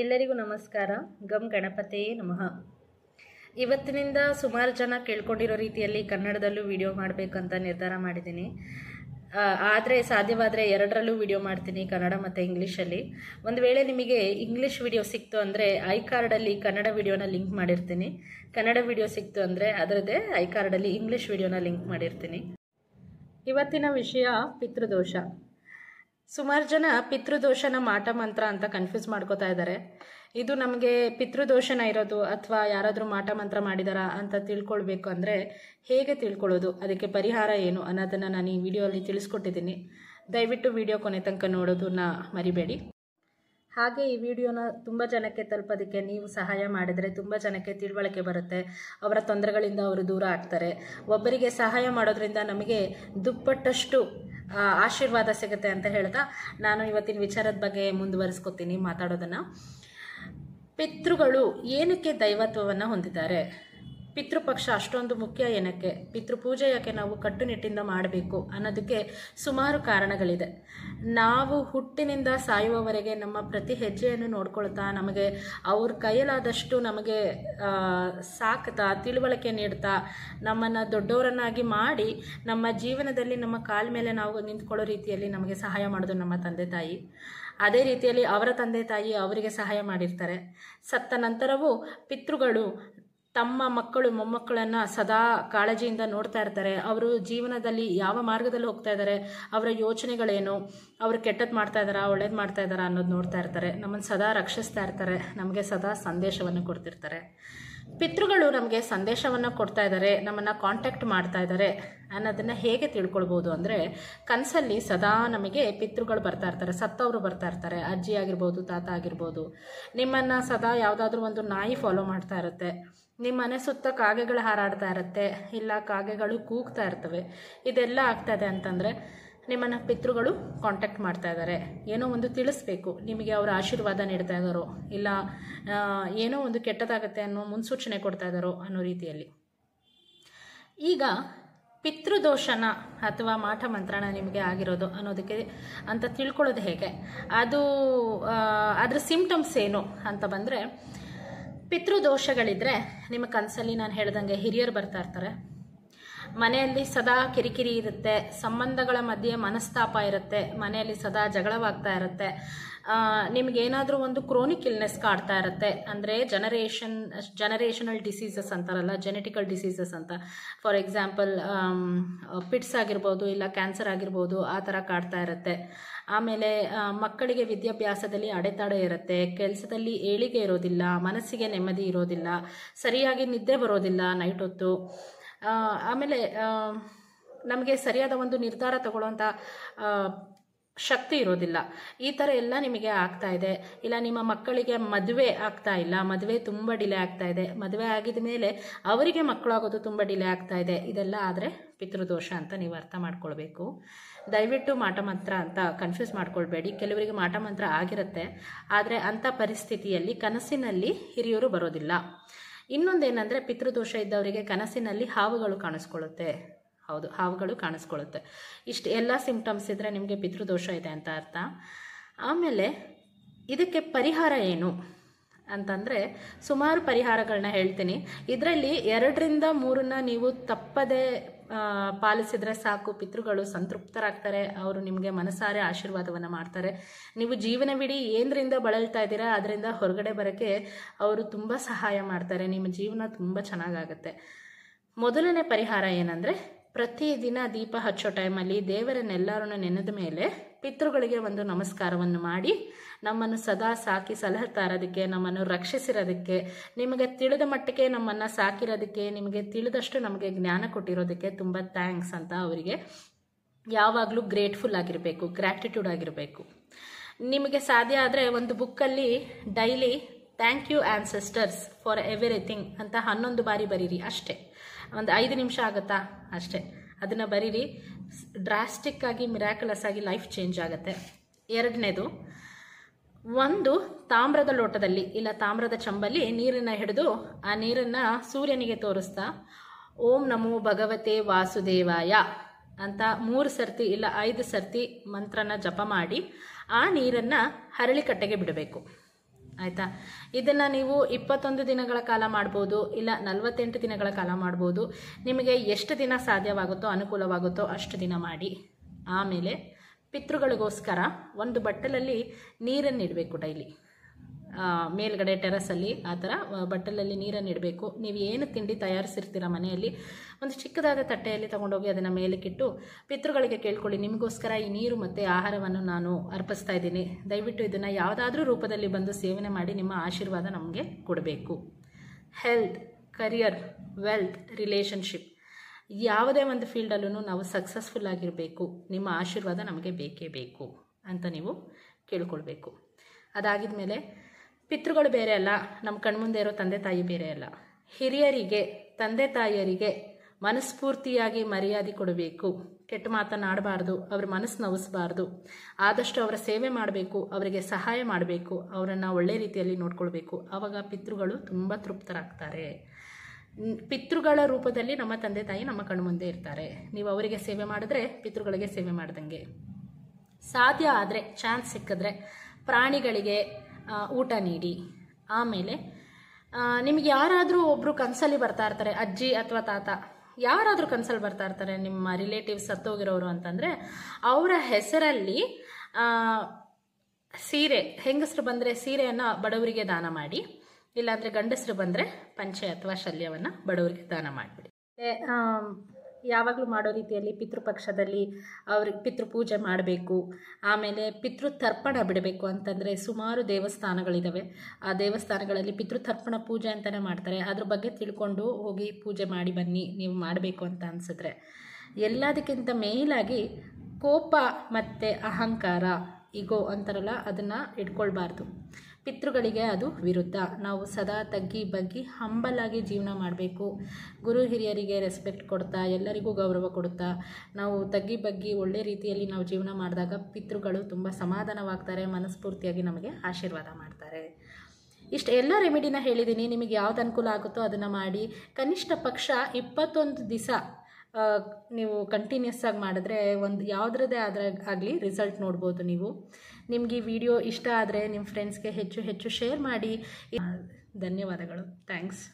ಎಲ್ಲರಿಗೂ ನಮಸ್ಕಾರ ಗಮ್ ಗಣಪತಿಯೇ ನಮಃ ಇವತ್ತಿನಿಂದ ಸುಮಾರು ಜನ ಕೇಳ್ಕೊಂಡಿರೋ ರೀತಿಯಲ್ಲಿ ಕನ್ನಡದಲ್ಲೂ ವಿಡಿಯೋ ಮಾಡಬೇಕಂತ ನಿರ್ಧಾರ ಮಾಡಿದ್ದೀನಿ ಆದರೆ ಸಾಧ್ಯವಾದರೆ ಎರಡರಲ್ಲೂ ವಿಡಿಯೋ ಮಾಡ್ತೀನಿ ಕನ್ನಡ ಮತ್ತು ಇಂಗ್ಲೀಷಲ್ಲಿ ಒಂದು ವೇಳೆ ನಿಮಗೆ ಇಂಗ್ಲೀಷ್ ವಿಡಿಯೋ ಸಿಕ್ತು ಅಂದರೆ ಐ ಕಾರ್ಡಲ್ಲಿ ಕನ್ನಡ ವಿಡಿಯೋನ ಲಿಂಕ್ ಮಾಡಿರ್ತೀನಿ ಕನ್ನಡ ವಿಡಿಯೋ ಸಿಕ್ತು ಅಂದರೆ ಅದರದ್ದೇ ಐ ಕಾರ್ಡಲ್ಲಿ ಇಂಗ್ಲೀಷ್ ವಿಡಿಯೋನ ಲಿಂಕ್ ಮಾಡಿರ್ತೀನಿ ಇವತ್ತಿನ ವಿಷಯ ಪಿತೃದೋಷ ಸುಮಾರು ಜನ ಪಿತೃದೋಷನ ಮಾಟ ಮಂತ್ರ ಅಂತ ಕನ್ಫ್ಯೂಸ್ ಮಾಡ್ಕೋತಾ ಇದ್ದಾರೆ ಇದು ನಮಗೆ ಪಿತೃದೋಷನ ಇರೋದು ಅಥವಾ ಯಾರಾದರೂ ಮಾಟ ಮಂತ್ರ ಮಾಡಿದಾರಾ ಅಂತ ತಿಳ್ಕೊಳ್ಬೇಕು ಅಂದರೆ ಹೇಗೆ ತಿಳ್ಕೊಳ್ಳೋದು ಅದಕ್ಕೆ ಪರಿಹಾರ ಏನು ಅನ್ನೋದನ್ನು ನಾನು ಈ ವಿಡಿಯೋಲ್ಲಿ ತಿಳಿಸ್ಕೊಟ್ಟಿದ್ದೀನಿ ದಯವಿಟ್ಟು ವಿಡಿಯೋ ಕೊನೆ ತನಕ ನೋಡೋದನ್ನ ಮರಿಬೇಡಿ ಹಾಗೆ ಈ ವಿಡಿಯೋನ ತುಂಬ ಜನಕ್ಕೆ ತಲುಪೋದಕ್ಕೆ ನೀವು ಸಹಾಯ ಮಾಡಿದರೆ ತುಂಬ ಜನಕ್ಕೆ ತಿಳುವಳಿಕೆ ಬರುತ್ತೆ ಅವರ ತೊಂದರೆಗಳಿಂದ ಅವರು ದೂರ ಆಗ್ತಾರೆ ಒಬ್ಬರಿಗೆ ಸಹಾಯ ಮಾಡೋದರಿಂದ ನಮಗೆ ದುಪ್ಪಟ್ಟಷ್ಟು ಆಶೀರ್ವಾದ ಸಿಗುತ್ತೆ ಅಂತ ಹೇಳ್ತಾ ನಾನು ಇವತ್ತಿನ ವಿಚಾರದ ಬಗ್ಗೆ ಮುಂದುವರಿಸ್ಕೋತೀನಿ ಮಾತಾಡೋದನ್ನು ಪಿತೃಗಳು ಏನಕ್ಕೆ ದೈವತ್ವವನ್ನು ಹೊಂದಿದ್ದಾರೆ ಪಿತೃಪಕ್ಷ ಅಷ್ಟೊಂದು ಮುಖ್ಯ ಏನಕ್ಕೆ ಪಿತೃಪೂಜೆ ಯಾಕೆ ನಾವು ಕಟ್ಟುನಿಟ್ಟಿಂದ ಮಾಡಬೇಕು ಅನ್ನೋದಕ್ಕೆ ಸುಮಾರು ಕಾರಣಗಳಿದೆ ನಾವು ಹುಟ್ಟಿನಿಂದ ಸಾಯುವವರೆಗೆ ನಮ್ಮ ಪ್ರತಿ ಹೆಜ್ಜೆಯನ್ನು ನೋಡ್ಕೊಳ್ತಾ ನಮಗೆ ಅವ್ರ ಕೈಯಲಾದಷ್ಟು ನಮಗೆ ಸಾಕ್ತಾ ತಿಳುವಳಿಕೆ ನೀಡ್ತಾ ನಮ್ಮನ್ನು ದೊಡ್ಡವರನ್ನಾಗಿ ಮಾಡಿ ನಮ್ಮ ಜೀವನದಲ್ಲಿ ನಮ್ಮ ಕಾಲ ಮೇಲೆ ನಾವು ನಿಂತ್ಕೊಳ್ಳೋ ರೀತಿಯಲ್ಲಿ ನಮಗೆ ಸಹಾಯ ಮಾಡೋದು ನಮ್ಮ ತಂದೆ ತಾಯಿ ಅದೇ ರೀತಿಯಲ್ಲಿ ಅವರ ತಂದೆ ತಾಯಿ ಅವರಿಗೆ ಸಹಾಯ ಮಾಡಿರ್ತಾರೆ ಸತ್ತ ನಂತರವೂ ಪಿತೃಗಳು ತಮ್ಮ ಮಕ್ಕಳು ಮೊಮ್ಮಕ್ಕಳನ್ನ ಸದಾ ಕಾಳಜಿಯಿಂದ ನೋಡ್ತಾ ಇರ್ತಾರೆ ಅವರು ಜೀವನದಲ್ಲಿ ಯಾವ ಮಾರ್ಗದಲ್ಲಿ ಹೋಗ್ತಾ ಇದ್ದಾರೆ ಅವರ ಯೋಚನೆಗಳೇನು ಅವರು ಕೆಟ್ಟದ್ ಮಾಡ್ತಾ ಇದ್ದಾರಾ ಒಳ್ಳೇದ್ ಮಾಡ್ತಾ ಇದ್ದಾರಾ ಅನ್ನೋದು ನೋಡ್ತಾ ಇರ್ತಾರೆ ನಮ್ಮನ್ನ ಸದಾ ರಕ್ಷಿಸ್ತಾ ಇರ್ತಾರೆ ನಮಗೆ ಸದಾ ಸಂದೇಶವನ್ನು ಕೊಡ್ತಿರ್ತಾರೆ ಪಿತೃಗಳು ನಮಗೆ ಸಂದೇಶವನ್ನು ಕೊಡ್ತಾ ಇದ್ದಾರೆ ನಮ್ಮನ್ನು ಕಾಂಟ್ಯಾಕ್ಟ್ ಮಾಡ್ತಾ ಇದ್ದಾರೆ ಅನ್ನೋದನ್ನು ಹೇಗೆ ತಿಳ್ಕೊಳ್ಬೋದು ಅಂದರೆ ಕನಸಲ್ಲಿ ಸದಾ ನಮಗೆ ಪಿತೃಗಳು ಬರ್ತಾ ಇರ್ತಾರೆ ಸತ್ತವರು ಬರ್ತಾ ಇರ್ತಾರೆ ಅಜ್ಜಿ ಆಗಿರ್ಬೋದು ತಾತ ಆಗಿರ್ಬೋದು ನಿಮ್ಮನ್ನು ಸದಾ ಯಾವುದಾದ್ರೂ ಒಂದು ನಾಯಿ ಫಾಲೋ ಮಾಡ್ತಾ ಇರುತ್ತೆ ನಿಮ್ಮ ಮನೆ ಸುತ್ತ ಕಾಗೆಗಳು ಹಾರಾಡ್ತಾ ಇರುತ್ತೆ ಇಲ್ಲ ಕಾಗೆಗಳು ಕೂಗ್ತಾ ಇರ್ತವೆ ಇದೆಲ್ಲ ಆಗ್ತದೆ ಅಂತಂದರೆ ನಿಮ್ಮನ್ನು ಪಿತೃಗಳು ಕಾಂಟ್ಯಾಕ್ಟ್ ಮಾಡ್ತಾ ಇದ್ದಾರೆ ಏನೋ ಒಂದು ತಿಳಿಸ್ಬೇಕು ನಿಮಗೆ ಅವರ ಆಶೀರ್ವಾದ ನೀಡ್ತಾ ಇದ್ದಾರೋ ಇಲ್ಲ ಏನೋ ಒಂದು ಕೆಟ್ಟದಾಗತ್ತೆ ಅನ್ನೋ ಮುನ್ಸೂಚನೆ ಕೊಡ್ತಾ ಇದ್ದಾರೋ ಅನ್ನೋ ರೀತಿಯಲ್ಲಿ ಈಗ ಪಿತೃದೋಷನ ಅಥವಾ ಮಾಠ ಮಂತ್ರಣ ನಿಮಗೆ ಆಗಿರೋದು ಅನ್ನೋದಕ್ಕೆ ಅಂತ ತಿಳ್ಕೊಳ್ಳೋದು ಹೇಗೆ ಅದು ಅದರ ಸಿಂಪ್ಟಮ್ಸ್ ಏನು ಅಂತ ಬಂದರೆ ದೋಷಗಳಿದ್ರೆ ನಿಮ್ಮ ಕನಸಲ್ಲಿ ನಾನು ಹೇಳ್ದಂಗೆ ಹಿರಿಯರು ಬರ್ತಾ ಇರ್ತಾರೆ ಮನೆಯಲ್ಲಿ ಸದಾ ಕಿರಿಕಿರಿ ಇರುತ್ತೆ ಸಂಬಂಧಗಳ ಮಧ್ಯೆ ಮನಸ್ತಾಪ ಇರುತ್ತೆ ಮನೆಯಲ್ಲಿ ಸದಾ ಜಗಳವಾಗ್ತಾ ಇರುತ್ತೆ ನಿಮಗೇನಾದರೂ ಒಂದು ಕ್ರೋನಿಕ್ ಇಲ್ನೆಸ್ ಕಾಡ್ತಾ ಇರುತ್ತೆ ಅಂದರೆ ಜನರೇಷನ್ ಜನರೇಷನಲ್ ಡಿಸೀಸಸ್ ಅಂತಾರಲ್ಲ ಜೆನೆಟಿಕಲ್ ಡಿಸೀಸಸ್ ಅಂತ ಫಾರ್ ಎಕ್ಸಾಂಪಲ್ ಪಿಟ್ಸ್ ಆಗಿರ್ಬೋದು ಇಲ್ಲ ಕ್ಯಾನ್ಸರ್ ಆಗಿರ್ಬೋದು ಆ ಥರ ಕಾಡ್ತಾ ಇರುತ್ತೆ ಆಮೇಲೆ ಮಕ್ಕಳಿಗೆ ವಿದ್ಯಾಭ್ಯಾಸದಲ್ಲಿ ಅಡೆತಡೆ ಇರುತ್ತೆ ಕೆಲಸದಲ್ಲಿ ಏಳಿಗೆ ಇರೋದಿಲ್ಲ ಮನಸ್ಸಿಗೆ ನೆಮ್ಮದಿ ಇರೋದಿಲ್ಲ ಸರಿಯಾಗಿ ನಿದ್ದೆ ಬರೋದಿಲ್ಲ ನೈಟ್ ಹೊತ್ತು ಆಮೇಲೆ ನಮಗೆ ಸರಿಯಾದ ಒಂದು ನಿರ್ಧಾರ ತಗೊಳ್ಳುವಂಥ ಶಕ್ತಿ ಇರೋದಿಲ್ಲ ಈ ಥರ ಎಲ್ಲ ನಿಮಗೆ ಆಗ್ತಾ ಇದೆ ಇಲ್ಲ ನಿಮ್ಮ ಮಕ್ಕಳಿಗೆ ಮದುವೆ ಆಗ್ತಾ ಇಲ್ಲ ಮದುವೆ ತುಂಬ ಡಿಲೇ ಆಗ್ತಾ ಇದೆ ಮದುವೆ ಆಗಿದ ಮೇಲೆ ಅವರಿಗೆ ಮಕ್ಕಳಾಗೋದು ತುಂಬ ಡಿಲೇ ಆಗ್ತಾ ಇದೆ ಇದೆಲ್ಲ ಆದರೆ ಪಿತೃದೋಷ ಅಂತ ನೀವು ಅರ್ಥ ಮಾಡ್ಕೊಳ್ಬೇಕು ದಯವಿಟ್ಟು ಮಾಟ ಮಂತ್ರ ಅಂತ ಕನ್ಫ್ಯೂಸ್ ಮಾಡ್ಕೊಳ್ಬೇಡಿ ಕೆಲವರಿಗೆ ಮಾಟ ಮಂತ್ರ ಆಗಿರುತ್ತೆ ಆದರೆ ಅಂಥ ಪರಿಸ್ಥಿತಿಯಲ್ಲಿ ಕನಸಿನಲ್ಲಿ ಹಿರಿಯರು ಬರೋದಿಲ್ಲ ಇನ್ನೊಂದೇನೆಂದರೆ ಪಿತೃದೋಷ ಇದ್ದವರಿಗೆ ಕನಸಿನಲ್ಲಿ ಹಾವುಗಳು ಕಾಣಿಸ್ಕೊಳ್ಳುತ್ತೆ ಹೌದು ಹಾವುಗಳು ಕಾಣಿಸ್ಕೊಳ್ಳುತ್ತೆ ಇಷ್ಟು ಎಲ್ಲ ಸಿಂಪ್ಟಮ್ಸ್ ಇದ್ದರೆ ನಿಮಗೆ ಪಿತೃದೋಷ ಇದೆ ಅಂತ ಅರ್ಥ ಆಮೇಲೆ ಇದಕ್ಕೆ ಪರಿಹಾರ ಏನು ಅಂತಂದರೆ ಸುಮಾರು ಪರಿಹಾರಗಳನ್ನ ಹೇಳ್ತೀನಿ ಇದರಲ್ಲಿ ಎರಡರಿಂದ ಮೂರನ್ನ ನೀವು ತಪ್ಪದೆ ಪಾಲಿಸಿದರೆ ಸಾಕು ಪಿತೃಗಳು ಸಂತೃಪ್ತರಾಗ್ತಾರೆ ಅವರು ನಿಮಗೆ ಮನಸಾರೆ ಆಶೀರ್ವಾದವನ್ನು ಮಾಡ್ತಾರೆ ನೀವು ಜೀವನವಿಡೀ ಏನರಿಂದ ಬಳಲ್ತಾ ಇದ್ದೀರಾ ಅದರಿಂದ ಹೊರಗಡೆ ಬರೋಕ್ಕೆ ಅವರು ತುಂಬ ಸಹಾಯ ಮಾಡ್ತಾರೆ ನಿಮ್ಮ ಜೀವನ ತುಂಬ ಚೆನ್ನಾಗಾಗುತ್ತೆ ಮೊದಲನೇ ಪರಿಹಾರ ಏನಂದರೆ ಪ್ರತಿದಿನ ದೀಪ ಹಚ್ಚೋ ಟೈಮಲ್ಲಿ ದೇವರನ್ನೆಲ್ಲರನ್ನು ನೆನೆದ ಮೇಲೆ ಪಿತೃಗಳಿಗೆ ಒಂದು ನಮಸ್ಕಾರವನ್ನು ಮಾಡಿ ನಮ್ಮನ್ನು ಸದಾ ಸಾಕಿ ತಾರೋದಕ್ಕೆ ನಮ್ಮನ್ನು ರಕ್ಷಿಸಿರೋದಕ್ಕೆ ನಿಮಗೆ ತಿಳಿದ ಮಟ್ಟಿಗೆ ನಮ್ಮನ್ನು ಸಾಕಿರೋದಕ್ಕೆ ನಿಮಗೆ ತಿಳಿದಷ್ಟು ನಮಗೆ ಜ್ಞಾನ ಕೊಟ್ಟಿರೋದಕ್ಕೆ ತುಂಬ ಥ್ಯಾಂಕ್ಸ್ ಅಂತ ಅವರಿಗೆ ಯಾವಾಗಲೂ ಗ್ರೇಟ್ಫುಲ್ ಆಗಿರಬೇಕು ಗ್ರ್ಯಾಟಿಟ್ಯೂಡ್ ಆಗಿರಬೇಕು ನಿಮಗೆ ಸಾಧ್ಯ ಆದರೆ ಒಂದು ಬುಕ್ಕಲ್ಲಿ daily thank you ancestors for everything ಅಂತ ಹನ್ನೊಂದು ಬಾರಿ ಬರೀರಿ ಅಷ್ಟೇ ಒಂದು ಐದು ನಿಮಿಷ ಆಗುತ್ತಾ ಅಷ್ಟೇ ಅದನ್ನು ಬರೀರಿ ಡ್ರಾಸ್ಟಿಕ್ ಆಗಿ ಮಿರಾಕಲಸ್ ಆಗಿ ಲೈಫ್ ಚೇಂಜ್ ಆಗುತ್ತೆ ಎರಡನೇದು ಒಂದು ತಾಮ್ರದ ಲೋಟದಲ್ಲಿ ಇಲ್ಲ ತಾಮ್ರದ ಚಂಬಲ್ಲಿ ನೀರನ್ನು ಹಿಡಿದು ಆ ನೀರನ್ನು ಸೂರ್ಯನಿಗೆ ತೋರಿಸ್ತಾ ಓಂ ನಮೋ ಭಗವತೆ ವಾಸುದೇವಾಯ ಅಂತ ಮೂರು ಸರ್ತಿ ಇಲ್ಲ ಐದು ಸರ್ತಿ ಮಂತ್ರನ ಜಪ ಮಾಡಿ ಆ ನೀರನ್ನು ಹರಳಿಕಟ್ಟೆಗೆ ಬಿಡಬೇಕು ಆಯಿತಾ ಇದನ್ನು ನೀವು ಇಪ್ಪತ್ತೊಂದು ದಿನಗಳ ಕಾಲ ಮಾಡ್ಬೋದು ಇಲ್ಲ ನಲವತ್ತೆಂಟು ದಿನಗಳ ಕಾಲ ಮಾಡ್ಬೋದು ನಿಮಗೆ ಎಷ್ಟು ದಿನ ಸಾಧ್ಯವಾಗುತ್ತೋ ಅನುಕೂಲವಾಗುತ್ತೋ ಅಷ್ಟು ದಿನ ಮಾಡಿ ಆಮೇಲೆ ಪಿತೃಗಳಿಗೋಸ್ಕರ ಒಂದು ಬಟ್ಟಲಲ್ಲಿ ನೀರನ್ನು ಇಡಬೇಕು ಡೈಲಿ ಮೇಲ್ಗಡೆ ಟೆರಸಲ್ಲಿ ಆ ಥರ ಬಟ್ಟಲಲ್ಲಿ ನೀರನ್ನು ಇಡಬೇಕು ನೀವು ಏನು ತಿಂಡಿ ತಯಾರಿಸಿರ್ತೀರ ಮನೆಯಲ್ಲಿ ಒಂದು ಚಿಕ್ಕದಾದ ತಟ್ಟೆಯಲ್ಲಿ ತೊಗೊಂಡೋಗಿ ಅದನ್ನು ಮೇಲಕ್ಕಿಟ್ಟು ಪಿತೃಗಳಿಗೆ ಕೇಳ್ಕೊಳ್ಳಿ ನಿಮಗೋಸ್ಕರ ಈ ನೀರು ಮತ್ತು ಆಹಾರವನ್ನು ನಾನು ಅರ್ಪಿಸ್ತಾ ಇದ್ದೀನಿ ದಯವಿಟ್ಟು ಇದನ್ನು ಯಾವುದಾದ್ರೂ ರೂಪದಲ್ಲಿ ಬಂದು ಸೇವನೆ ಮಾಡಿ ನಿಮ್ಮ ಆಶೀರ್ವಾದ ನಮಗೆ ಕೊಡಬೇಕು ಹೆಲ್ತ್ ಕರಿಯರ್ ವೆಲ್ತ್ ರಿಲೇಷನ್ಶಿಪ್ ಯಾವುದೇ ಒಂದು ಫೀಲ್ಡಲ್ಲೂ ನಾವು ಸಕ್ಸಸ್ಫುಲ್ ಆಗಿರಬೇಕು ನಿಮ್ಮ ಆಶೀರ್ವಾದ ನಮಗೆ ಬೇಕೇ ಬೇಕು ಅಂತ ನೀವು ಕೇಳ್ಕೊಳ್ಬೇಕು ಅದಾಗಿದ ಮೇಲೆ ಪಿತೃಗಳು ಬೇರೆ ಅಲ್ಲ ನಮ್ಮ ಕಣ್ಮುಂದೆ ಇರೋ ತಂದೆ ತಾಯಿ ಬೇರೆ ಅಲ್ಲ ಹಿರಿಯರಿಗೆ ತಂದೆ ತಾಯಿಯರಿಗೆ ಮನಸ್ಫೂರ್ತಿಯಾಗಿ ಮರ್ಯಾದೆ ಕೊಡಬೇಕು ಕೆಟ್ಟ ಮಾತನಾಡಬಾರ್ದು ಅವ್ರ ಮನಸ್ಸು ನೋವಿಸ್ಬಾರ್ದು ಆದಷ್ಟು ಅವರ ಸೇವೆ ಮಾಡಬೇಕು ಅವರಿಗೆ ಸಹಾಯ ಮಾಡಬೇಕು ಅವರನ್ನು ಒಳ್ಳೆ ರೀತಿಯಲ್ಲಿ ನೋಡ್ಕೊಳ್ಬೇಕು ಆವಾಗ ಪಿತೃಗಳು ತುಂಬ ತೃಪ್ತರಾಗ್ತಾರೆ ಪಿತೃಗಳ ರೂಪದಲ್ಲಿ ನಮ್ಮ ತಂದೆ ತಾಯಿ ನಮ್ಮ ಕಣ್ಮುಂದೆ ಇರ್ತಾರೆ ನೀವು ಅವರಿಗೆ ಸೇವೆ ಮಾಡಿದ್ರೆ ಪಿತೃಗಳಿಗೆ ಸೇವೆ ಮಾಡ್ದಂಗೆ ಸಾಧ್ಯ ಆದರೆ ಚಾನ್ಸ್ ಸಿಕ್ಕಿದ್ರೆ ಪ್ರಾಣಿಗಳಿಗೆ ಊಟ ನೀಡಿ ಆಮೇಲೆ ನಿಮಗೆ ಯಾರಾದರೂ ಒಬ್ಬರು ಕನಸಲ್ಲಿ ಬರ್ತಾ ಇರ್ತಾರೆ ಅಜ್ಜಿ ಅಥವಾ ತಾತ ಯಾರಾದರೂ ಕನಸಲ್ಲಿ ಬರ್ತಾ ಇರ್ತಾರೆ ನಿಮ್ಮ ರಿಲೇಟಿವ್ಸ್ ಸತ್ತೋಗಿರೋರು ಅಂತಂದರೆ ಅವರ ಹೆಸರಲ್ಲಿ ಸೀರೆ ಹೆಂಗಸರು ಬಂದರೆ ಸೀರೆಯನ್ನು ಬಡವರಿಗೆ ದಾನ ಮಾಡಿ ಇಲ್ಲಾಂದರೆ ಗಂಡಸರು ಬಂದರೆ ಪಂಚೆ ಅಥವಾ ಶಲ್ಯವನ್ನು ಬಡವರಿಗೆ ದಾನ ಮಾಡಿಬಿಡಿ ಯಾವಾಗಲೂ ಮಾಡೋ ರೀತಿಯಲ್ಲಿ ಪಿತೃಪಕ್ಷದಲ್ಲಿ ಅವ್ರಿಗೆ ಪಿತೃಪೂಜೆ ಮಾಡಬೇಕು ಆಮೇಲೆ ಪಿತೃತರ್ಪಣ ಬಿಡಬೇಕು ಅಂತಂದರೆ ಸುಮಾರು ದೇವಸ್ಥಾನಗಳಿದ್ದಾವೆ ಆ ದೇವಸ್ಥಾನಗಳಲ್ಲಿ ಪಿತೃತರ್ಪಣ ಪೂಜೆ ಅಂತಲೇ ಮಾಡ್ತಾರೆ ಅದ್ರ ಬಗ್ಗೆ ತಿಳ್ಕೊಂಡು ಹೋಗಿ ಪೂಜೆ ಮಾಡಿ ಬನ್ನಿ ನೀವು ಮಾಡಬೇಕು ಅಂತ ಅನಿಸಿದ್ರೆ ಎಲ್ಲದಕ್ಕಿಂತ ಮೇಲಾಗಿ ಕೋಪ ಮತ್ತು ಅಹಂಕಾರ ಈಗೋ ಅಂತಾರಲ್ಲ ಅದನ್ನು ಇಟ್ಕೊಳ್ಬಾರ್ದು ಪಿತೃಗಳಿಗೆ ಅದು ವಿರುದ್ಧ ನಾವು ಸದಾ ತಗ್ಗಿ ಬಗ್ಗಿ ಹಂಬಲಾಗಿ ಜೀವನ ಮಾಡಬೇಕು ಗುರು ಹಿರಿಯರಿಗೆ ರೆಸ್ಪೆಕ್ಟ್ ಕೊಡ್ತಾ ಎಲ್ಲರಿಗೂ ಗೌರವ ಕೊಡ್ತಾ ನಾವು ತಗ್ಗಿ ಬಗ್ಗಿ ಒಳ್ಳೆ ರೀತಿಯಲ್ಲಿ ನಾವು ಜೀವನ ಮಾಡಿದಾಗ ಪಿತೃಗಳು ತುಂಬ ಸಮಾಧಾನವಾಗ್ತಾರೆ ಮನಸ್ಫೂರ್ತಿಯಾಗಿ ನಮಗೆ ಆಶೀರ್ವಾದ ಮಾಡ್ತಾರೆ ಇಷ್ಟು ಎಲ್ಲ ರೆಮಿಡಿನ ಹೇಳಿದ್ದೀನಿ ನಿಮಗೆ ಯಾವ್ದು ಅನುಕೂಲ ಆಗುತ್ತೋ ಅದನ್ನು ಮಾಡಿ ಕನಿಷ್ಠ ಪಕ್ಷ ಇಪ್ಪತ್ತೊಂದು ದಿವಸ ನೀವು ಕಂಟಿನ್ಯೂಸ್ ಆಗಿ ಮಾಡಿದ್ರೆ ಒಂದು ಯಾವುದ್ರದ್ದೇ ಆದ್ರೆ ಆಗಲಿ ರಿಸಲ್ಟ್ ನೋಡ್ಬೋದು ನೀವು ನಿಮಗೆ ಈ ವಿಡಿಯೋ ಇಷ್ಟ ಆದರೆ ನಿಮ್ಮ ಫ್ರೆಂಡ್ಸ್ಗೆ ಹೆಚ್ಚು ಹೆಚ್ಚು ಶೇರ್ ಮಾಡಿ ಧನ್ಯವಾದಗಳು ಥ್ಯಾಂಕ್ಸ್